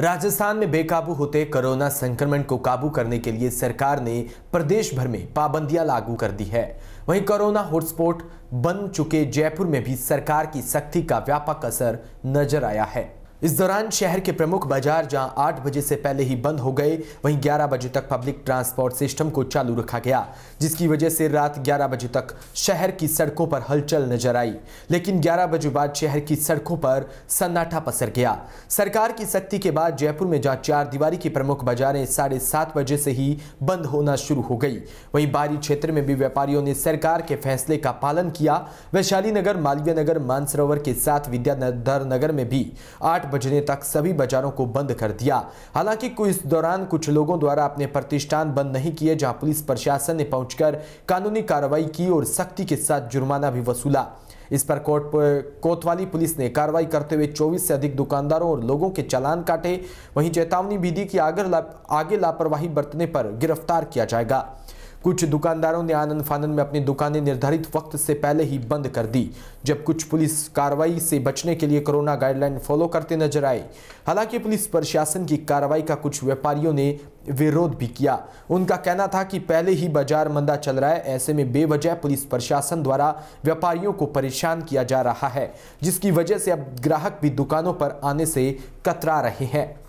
राजस्थान में बेकाबू होते कोरोना संक्रमण को काबू करने के लिए सरकार ने प्रदेश भर में पाबंदियां लागू कर दी है वहीं कोरोना हॉटस्पॉट बन चुके जयपुर में भी सरकार की सख्ती का व्यापक असर नजर आया है इस दौरान शहर के प्रमुख बाजार जहां 8 बजे से पहले ही बंद हो गए वहीं 11 बजे तक पब्लिक ट्रांसपोर्ट सिस्टम को चालू रखा गया जिसकी वजह से रात 11 बजे तक शहर की सड़कों पर हलचल नजर आई लेकिन 11 बजे बाद शहर की सड़कों पर सन्नाटा पसर गया सरकार की सख्ती के बाद जयपुर में जहां चार दीवारी की प्रमुख बाजारें साढ़े सात बजे से ही बंद होना शुरू हो गई वहीं बाहरी क्षेत्र में भी व्यापारियों ने सरकार के फैसले का पालन किया वैशाली नगर मालवीय नगर मानसरोवर के साथ विद्याधर नगर में भी आठ 8 बजने तक सभी बाजारों को बंद कर दिया हालांकि इस दौरान कुछ लोगों द्वारा अपने प्रतिष्ठान बंद नहीं किए जहां पुलिस प्रशासन ने पहुंचकर कानूनी कार्रवाई की और सख्ती के साथ जुर्माना भी वसूला इस पर कोट कोतवाली पुलिस ने कार्रवाई करते हुए 24 से अधिक दुकानदारों और लोगों के चालान काटे वहीं चेतावनी भी दी कि आगे लापरवाही बरतने पर गिरफ्तार किया जाएगा कुछ दुकानदारों ने आनंद फानंद में अपनी दुकानें निर्धारित वक्त से पहले ही बंद कर दी जब कुछ पुलिस कार्रवाई से बचने के लिए कोरोना गाइडलाइन फॉलो करते नजर आए हालांकि पुलिस प्रशासन की कार्रवाई का कुछ व्यापारियों ने विरोध भी किया उनका कहना था कि पहले ही बाजार मंदा चल रहा है ऐसे में बेवजह पुलिस प्रशासन द्वारा व्यापारियों को परेशान किया जा रहा है जिसकी वजह से अब ग्राहक भी दुकानों पर आने से कतरा रहे हैं